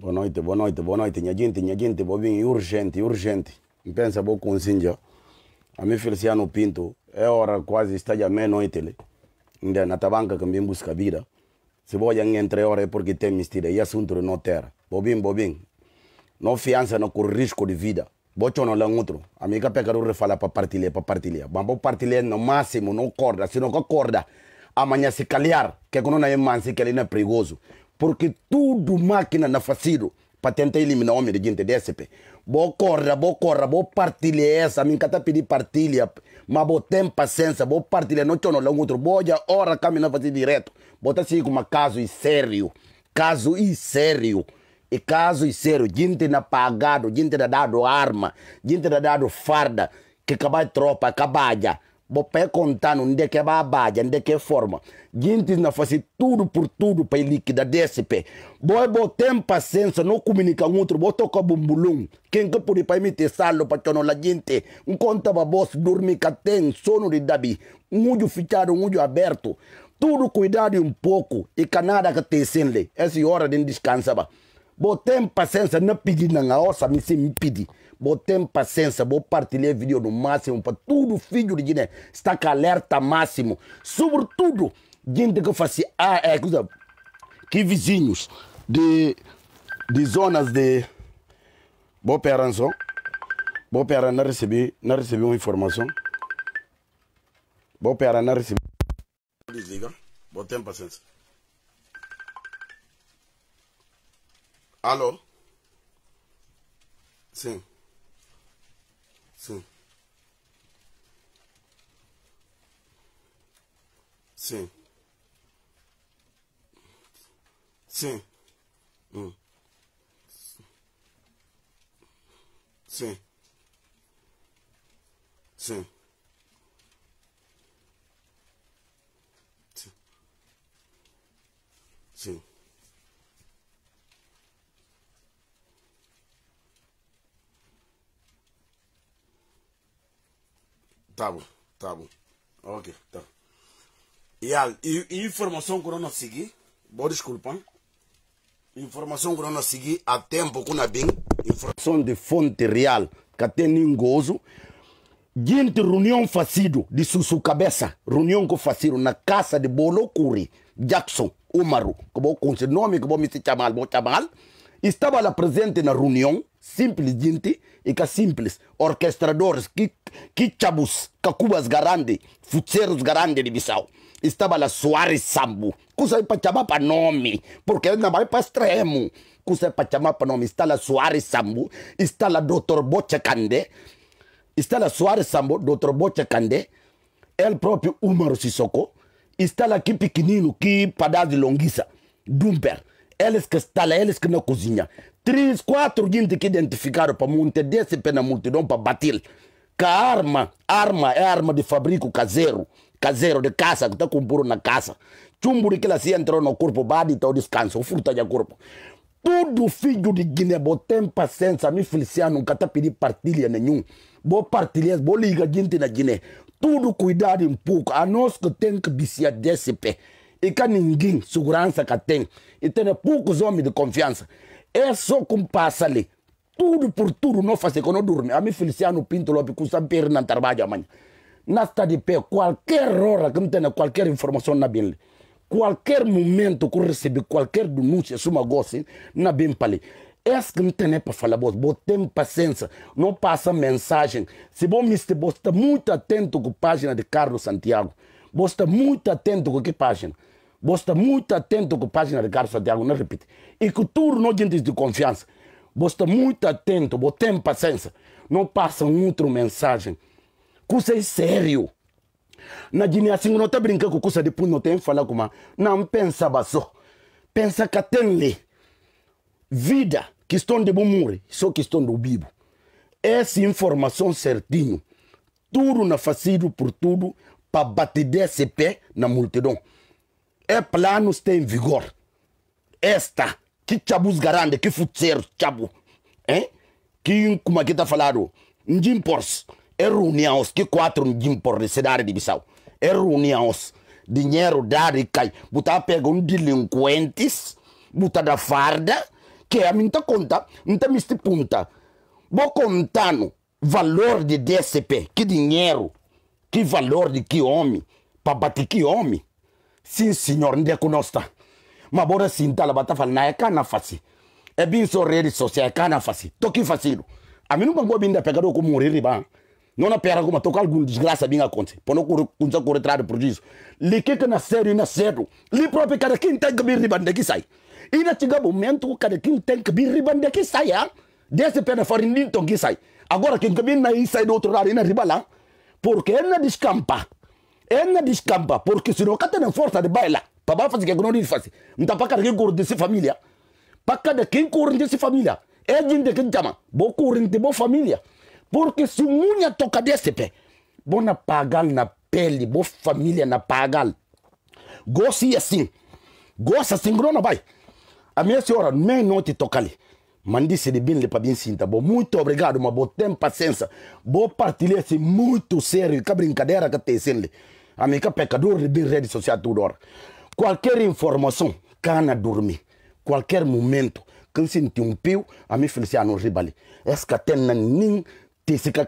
Boa noite, boa noite, boa noite. Minha gente, minha gente, vou vir urgente, urgente. Pensa, vou consinja. A mim, Feliciano Pinto, é hora quase, está já meia-noite. Ainda na tabanca que me busca vida. Se vou já entre hora é porque tem mistura. E assunto não ter. Bobim, bobim. Não fiança, não corre risco de vida. Bocho não lá outro. A mim, que pega o refala para partilhar, para partilhar. Mas vou partilhar no máximo, não corda. Se não corda, amanhã se calhar, que é quando não é manso, que ele não é perigoso. Porque tudo máquina na faciro para tentar eliminar o homem de gente DSP. Bo corra, bo corra, bo partilha essa. Minha encanta pedir partilha. Mas bo tem paciência, bo partilha. Não tinha não outro. Bo já hora caminhar fazer direto. Bota assim um caso e sério. Caso e sério. E caso e sério. Gente na pagado, gente na dado arma, gente na dado farda. Que acabar tropa, acabar já. Bopé contando onde é que é babagem, onde é que é forma. Gente na fazer tudo por tudo para liquidar DSP. Boa, boa, tem paciência, não comunica com outro, boa toca bumbulum. Quem que pode para me testá para tornar a gente. Um conta para voz dormir que tem sono de dabi. Um olho fechado, um olho aberto. Tudo cuidado um pouco e que nada que tem sem lei. Essa hora de descansar. Boa, tem paciência, não pedir na nossa, me se me pedir vou ter paciência, vou partilhar vídeo no máximo para todo filho de Guiné estar com alerta máximo. Sobretudo, gente que faz ah, é, que vizinhos de, de zonas de Boa Peranço. Boa Pera, não recebi, não recebi uma informação. Boa Pera, não recebi. Desliga, vou ter paciência. Alô? Sim. Sim. Sim. Hum. Sim. Sim. Sim. Sim. Tá bom, tá bom. Ok, tá a informação que nós segui, vou desculpar. Informação que nós segui há tempo que não bem. Informação de fonte real, que até ninguém Gente, reunião facido de Susu Cabeça, reunião que facido na casa de Bolocuri, Jackson, Umaru, que vou com nome que vou me chamar, vou chamar, estava lá presente na reunião, simples gente, e que simples, orquestradores, que, que chabus, que cubas grandes, futseiros grandes de Bissau estava lá Soares Sambo. Cusa para chamar para nome, porque não vai para extremo. Cusa para chamar para nome. Está lá Soares Sambo, está lá Dr. Boche Candé, está lá Soares Sambo, Dr. Boche Candé, ele próprio Umaro Sissoko, está lá que pequenino, que padado de longuiça, Dumper. Eles que estão lá, eles que não cozinha. Três, quatro gente que identificaram para monte desse pena multidão para bater. Que a arma, arma é arma de fabrico caseiro caseiro de caça, que está com um burro na caça. chumburi que ela se entrou no corpo, bade então descansa, o fruta de corpo. Tudo filho de Guiné, vou ter paciência, me feliciano, nunca está pedindo partilha nenhum. Vou partilhar, vou ligar gente na Guiné. Tudo cuidado um pouco, a nós que tem que viciar desse pé. E que ninguém, segurança que tem, e tem poucos homens de confiança. É só com passa ali. Tudo por tudo, não fazer quando dorme. A me feliciano, pinto logo, com o Samper não trabalha amanhã na está de pé, qualquer hora que me tenha qualquer informação na Bíblia, qualquer momento que eu recebi qualquer denúncia sobre uma gosta na Bíblia, esse que me tenha para falar, você tem paciência, não passa mensagem. Se bom você está muito atento com a página de Carlos Santiago, você está muito atento com que página? Você está muito atento com a página de Carlos Santiago, não repito. E que turno não gente de confiança. Você está muito atento, você tem paciência, não passa outra mensagem curso é sério. Na Guiné assim não está brincando com o depois não tem falar com Não pensa só. Pensa que tem vida questão de de bumuri, só questão do bibo. Essa informação certinho, tudo na facido por tudo, para bater desse pé na multidão. É plano está em vigor. Esta, que chabus garante, que futseiro chabu, hein? Que, como aqui está falado, não importa eruniaos que quatro jimpor de cidade de Bissau. Eruniaos. Dinheiro da e cai. Botar pega um delinquentes, botar da farda, que é a minha conta, não tem este punta. Vou contando valor de DSP, que dinheiro, que valor de que homem, para bater que homem. Sim, senhor, não é que tá? Mas bora sim, tá lá, bata falando, é cana fácil. É bem só redes sociais, é cana fácil. Tô aqui fácil. A mim não vou vir pegar o como um riba não na pera kuma toca algum desgraça bem conte por não kunza kuru trado prejuízo li que que na e na cedo li próprio cada quem tem que vir ribando é que sai e na chega momento cada quem tem que vir ribando é que sai ah desse na farinha então que sai agora quem que vem na sai do outro lado e na ribala porque ele é na descampa ele na descampa porque se não cata na força de baila para fazer que não lhe faz não dá tá para carregar curu se família para cada quem curu se família é gente que chama bom curu de boa família porque se o Munha toca desse pé, vou na pagal na pele, boa família na pagal. Gosto assim. Gosta assim, grona, vai. A minha senhora, nem não te toca ali. Mandisse de bem para bem sinta. Bom, muito obrigado, mas boa ter paciência. boa partilhar se muito sério, que brincadeira que tem sendo. A minha pecador de bem rede social toda hora. Qualquer informação, cana dormir. Qualquer momento, quem sentiu um pio, a minha felicidade não ribali. Essa tem ninguém tese ka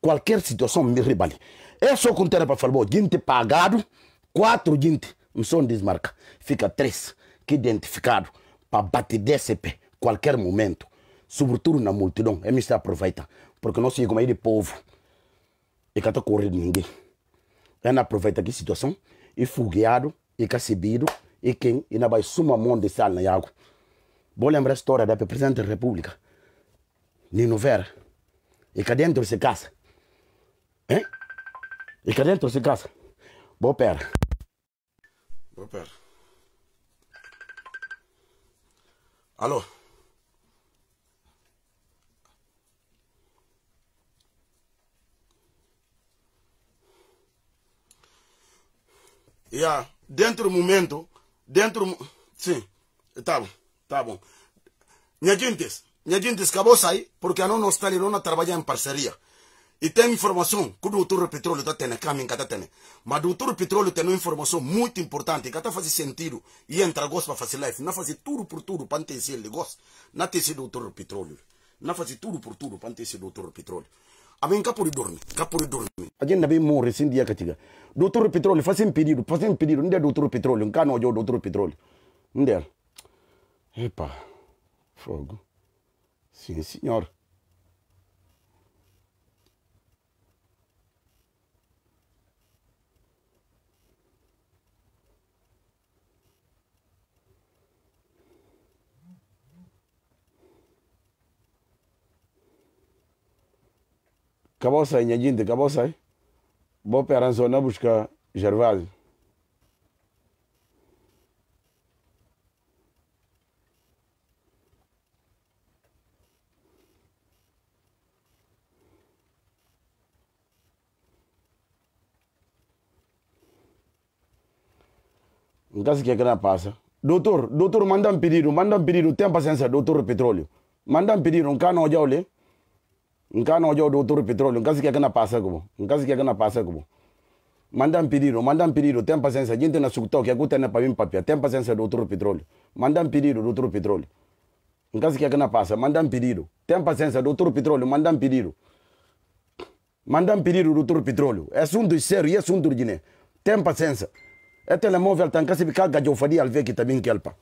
qualquer situação me rebali é só contar para falar bom gente pagado quatro gente são desmarca fica três que identificado para bater DCP qualquer momento sobretudo na multidão é me está aproveita porque nós como é de povo e que está correndo ninguém é na aproveita que situação e fugueado e cacibido, e quem e na vai suma mão de sal na água vou lembrar a história da presidente da república Nino Vera e cá dentro se casa, Hein? E cá dentro se casa, Boa pera. Boa pera. Alô? Yeah. Dentro do momento, dentro. Sim, tá bom, tá bom. Minha gente, N'y a d'escabosai, porque anon no trabalha en parceria. E tem informação, Y o información, petróleo está tendo, caminho que está tendo. Mas o petróleo tiene información informação muito importante, cada fase sentido, Y entra gosto para fazer life, Não fazer tudo por tudo para ter el negócio. no te sido o petróleo. na fazer tudo por tudo para ter sido o capo de dormir, capo de dormir. dormir. Ajen nabe morre sin día katiga. doctor petróleo, faz um pedido, faz um pedido. Não é doutor petróleo, não é petróleo. Não Epa, fogo. Sim, senhor. Caboça, Inhadinta, Caboça, vou para a zona buscar Gervásio. Gás que que grana passa. Doutor, doutor, manda um pedido, manda um pedido. tem paciência, doutor petróleo. Manda um pedido, um cano de olho. Um cano de doutor petróleo. caso que que grana passa, como? caso que que grana passa, como? Manda um pedido, manda um pedido. tem paciência, gente na sucutó, que a guta tem é para mim papia. tem paciência, doutor petróleo. Manda um pedido, doutor petróleo. caso que que grana passa, manda um pedido. tem paciência, doutor petróleo, manda um pedido. Manda um pedido, doutor petróleo. É assunto sério, é assunto de tem paciência. Ete le move altan kasi bika gajo fadi alve kita binki alpa.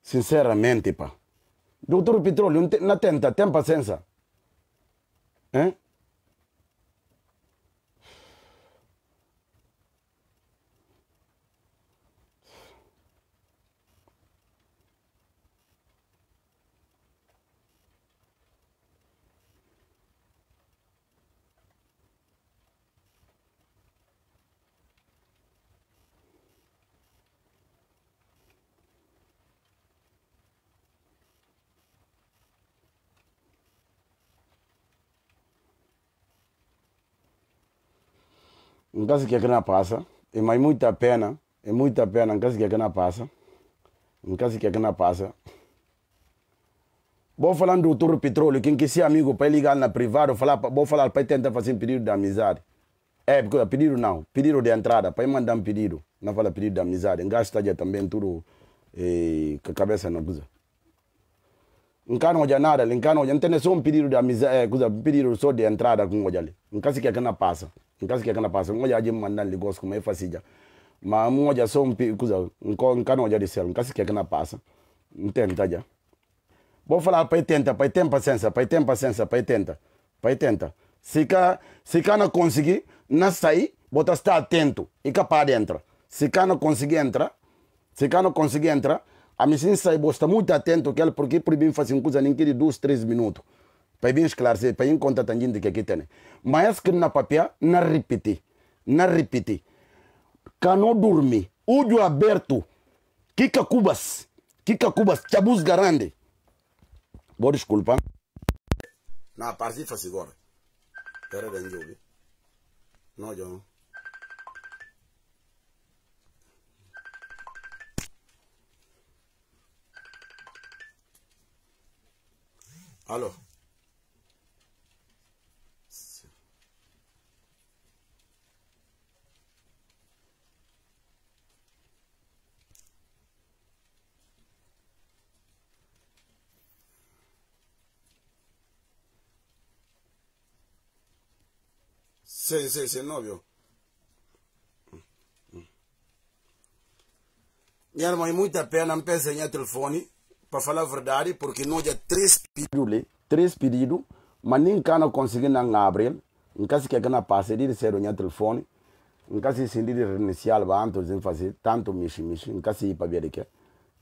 Sinceramente pa. Doutor Petróleo, na tenta, tem paciência. Hein? Eh? um caso que aqui não passa é e mais muita pena é e muita pena um caso que aqui não passa um caso que aqui não passa Vou falar do doutor Petróleo, quem quiser amigo para ligar na privada vou falar, vou falar para tentar fazer um pedido de amizade. Eh, é, porque pedido não, pedido de entrada, para mandar um pedido. Não fala pedido de amizade, engasta já também tudo e a cabeça não usa Encano já nada, encano já não tem só um pedido de amizade, eh, é, coisa, pedido só de entrada com o olho ali. Não que não passa. nkasikia kana pasa ngoja aje mmanda nilikos kuma efa não ma mmoja so mpi kuza nko nkana oja disel nkasikia kana pasa ntenta já vou falar para tenta para 80 paciência para 80 paciência para tenta para tenta se cá se cá não conseguir não sair bota estar atento e capaz de entrar se cá não conseguir entrar se cá não conseguir entrar a missão sai bota muito atento que ele porque proibiu fazer um coisa nem que de 2 3 minutos Pai bine payɓe esclarcé payin contata jinde keke tene mayas na papia na ripiti na ripiti kano dormi, uju aberto kika cubas kika cubas chabuz garande bo desculpa na parti fasigore tere den jogi no jo Aló. Sí, sí, sí, el novio. Minha irmã, é muita pena pensar ensinar telefone, para falar a verdade, porque nós já três pedidos, três pedidos, mas nem cana consegui não abrir, nunca se quer que não passe, ele disse, minha telefone, nunca se senti de reiniciar, para antes de fazer tanto mexi, mexi, caso de ir para ver que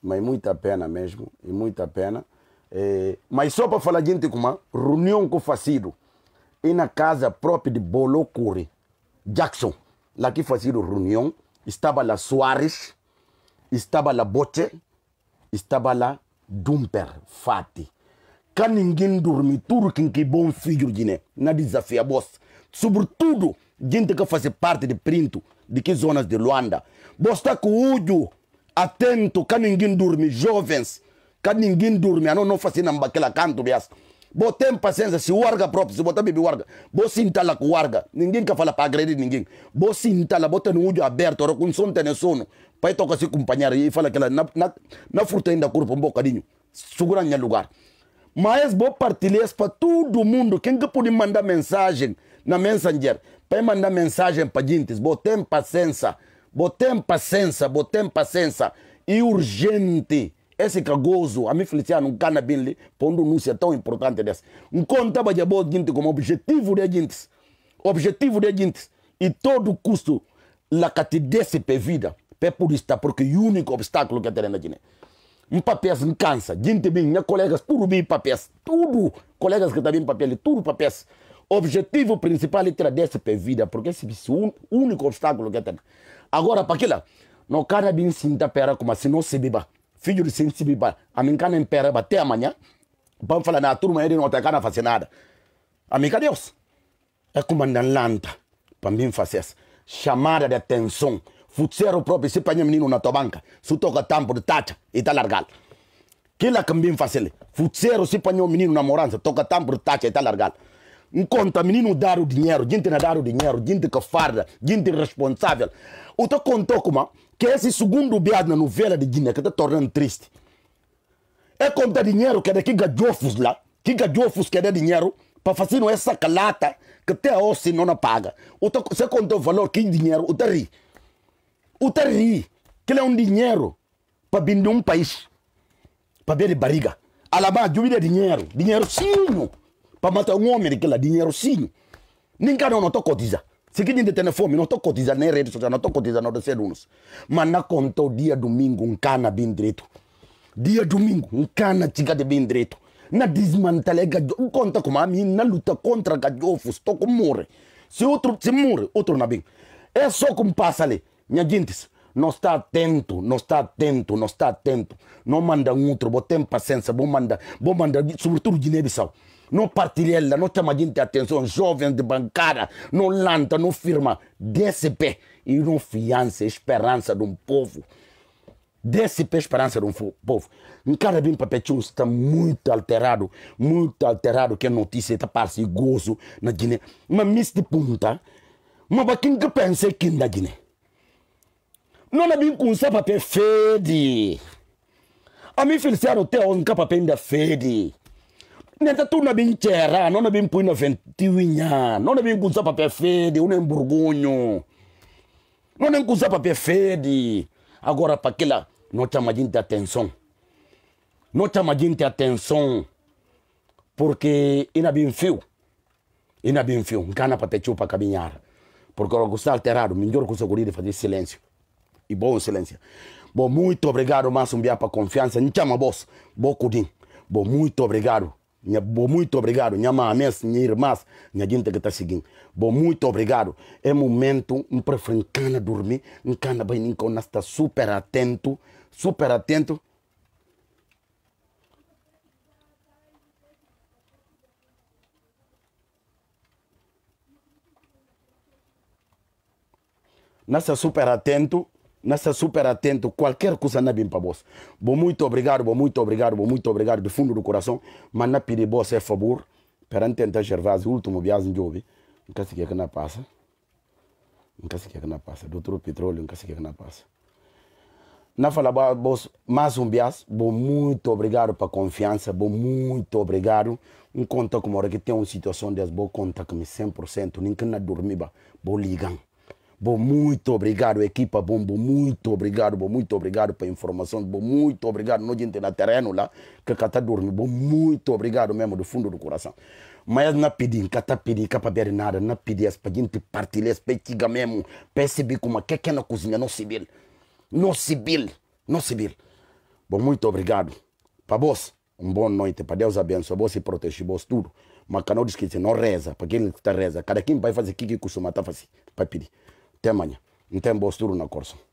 mas é muita pena mesmo, é muita pena. É, eh, mas só para falar gente como eh, reunião com o facido, e na casa própria de Bolocure Jackson, lá que fazia reunião, estava lá Soares, estava lá Boche, estava lá Dumper Fati. Cá ninguém dorme, tudo que que é bom filho de né, na desafia boss. Sobretudo, gente que faz parte de Printo, de que zonas de Luanda. está com ujo, atento, cá ninguém dorme, jovens, cá ninguém dorme, a ah, não, não fazia naquela canto, bias botem paciência se warga próprio, se botar bebê warga. Bo sintala com warga. Ninguém quer falar para agredir ninguém. Bo sintala, bota no olho aberto, ou com sono tem sono. Pai toca se acompanhar e fala que ela na, na, na fruta ainda curva um bocadinho. Segura em lugar. Mas vou partilhar para todo mundo. Quem que pode mandar mensagem na Messenger? Para mandar mensagem para gente. Botem paciência. Botem paciência. Botem paciência. E urgente esse ese kagozo amefelicia no gana binli pondo anúncio tão importante desse nkonta ba jabo gente como objetivo de gente objetivo de gente e todo custo la catidesse pe vida pe purista porque o único obstáculo que tem na gente. um papéis não cansa gente bem minha colegas tudo bem papéis tudo colegas que também bem tudo papéis objetivo principal é ter a pe vida porque esse é o único obstáculo que tem agora para aquilo não cara bem sinta pera como se não se beba filho de ba a nem pera ba até amanhã vamos falar na turma ele não tá cara fazer nada amiga Deus é comandante lanta para mim fazer chamada de atenção futsero próprio se panha menino na tua banca se toca tampo de tacha e está largado que kambim fasele futsero se panha menino na morança toca tampo de tacha e está largado Enquanto menino dar o dinheiro, gente não dar o dinheiro, gente que farda, gente responsável. O teu contou como que esse segundo viado na novela de Guiné que está tornando triste. É contar dinheiro que é daqui gajofos lá, que gajofos que é dinheiro para fazer essa calata que até hoje não paga. Você conta o valor que é dinheiro, o ri. O ri, que é um dinheiro para de um país, para ver de barriga. Alamá, dúvida dinheiro, dinheiro sim, para matar um homem daquela, dinheiro sim. Ninguém não está cotizando seguindo nyinyi telefone, não tô cotizando nem rede social, não tô cotizando nada ser uns. Mas não contou dia domingo, um cana bem direito. Dia domingo, um cana chica de bem direito. Na desmantelega, conta como a mim, na luta contra gadjofos, estou com morre. Se outro se morre, outro na bem. É só como passa ali. Minha gente, não está atento, não está atento, não está atento. Não manda um outro, botem paciência, vou mandar, vou mandar, sobretudo de bissau não ela não chama gente de atenção. Jovens de bancada, não lanta, não firma. desce pé e não fiança a esperança de um povo. Desce pé a esperança de um povo. Em cada bem papetinho está muito alterado. Muito alterado que a notícia está e gozo na Guiné. Mas miss de punta. Mas quem que pensa que na Guiné? Não é bem com papel fede. A mim, feliciano, até hoje, um papel ainda fede neta tu na binchera nona bimpuina ventiwinya nona binkuza papia fedi une mburgunyo nona nkuza papia fedi agora pakila não chama gente atenção não chama gente atenção porque ina bem fio ina bem fio gana para te chupa caminhar porque o que está alterado melhor conseguir fazer silêncio e bom silêncio bom muito obrigado mais um dia para confiança não chama boss bom cudim bom muito obrigado bom, muito obrigado. Minha mãe, minha irmã, minha gente que está seguindo. Bom, muito obrigado. É momento, para prefiro cana dormir, um cana bem, então nós está super atento, super atento. Nós está super atento nessa super atento, qualquer coisa na bem para você Bom, muito obrigado, bom, muito obrigado, bom, muito obrigado do fundo do coração, mas na pedir você é favor, perante tentar Gervás, o último viagem de hoje, nunca se quer que não passa, nunca se quer que não passa, doutor Petróleo, nunca se quer que não passa. Na fala você mais um bias, bom, muito obrigado para confiança, bom, muito obrigado, um conta como hora que tem uma situação dessa, vou conta comigo 100%, nem que não dormir, vou ligar. Bom, muito obrigado, equipa bom, bom, muito obrigado, bom, muito obrigado pela informação, bom, muito obrigado, no gente na terreno lá, que está dormindo bom, muito obrigado mesmo do fundo do coração. Mas não pedi, cata tá pedi, capa beber nada, não pedi, para gente partilhar, petiga mesmo, percebi como é que é que é na cozinha, não civil, não civil, não civil. Bom, muito obrigado. Para vós, uma boa noite, para Deus abençoe vós e protege vós tudo. Mas não esqueça, não reza, para quem está reza, cada quem vai fazer o que costuma tá fazer, para pedir. Temanya, Ntembo, Suru na Korso.